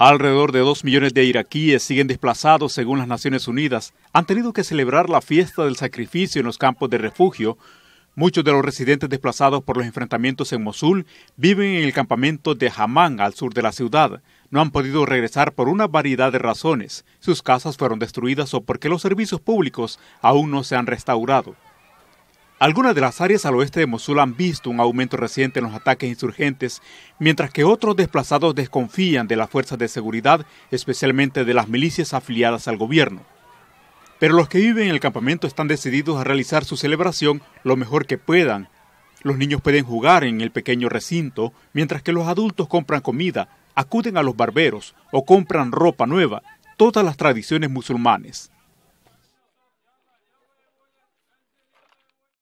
Alrededor de dos millones de iraquíes siguen desplazados según las Naciones Unidas. Han tenido que celebrar la fiesta del sacrificio en los campos de refugio. Muchos de los residentes desplazados por los enfrentamientos en Mosul viven en el campamento de Hamán al sur de la ciudad. No han podido regresar por una variedad de razones. Sus casas fueron destruidas o porque los servicios públicos aún no se han restaurado. Algunas de las áreas al oeste de Mosul han visto un aumento reciente en los ataques insurgentes, mientras que otros desplazados desconfían de las fuerzas de seguridad, especialmente de las milicias afiliadas al gobierno. Pero los que viven en el campamento están decididos a realizar su celebración lo mejor que puedan. Los niños pueden jugar en el pequeño recinto, mientras que los adultos compran comida, acuden a los barberos o compran ropa nueva, todas las tradiciones musulmanes.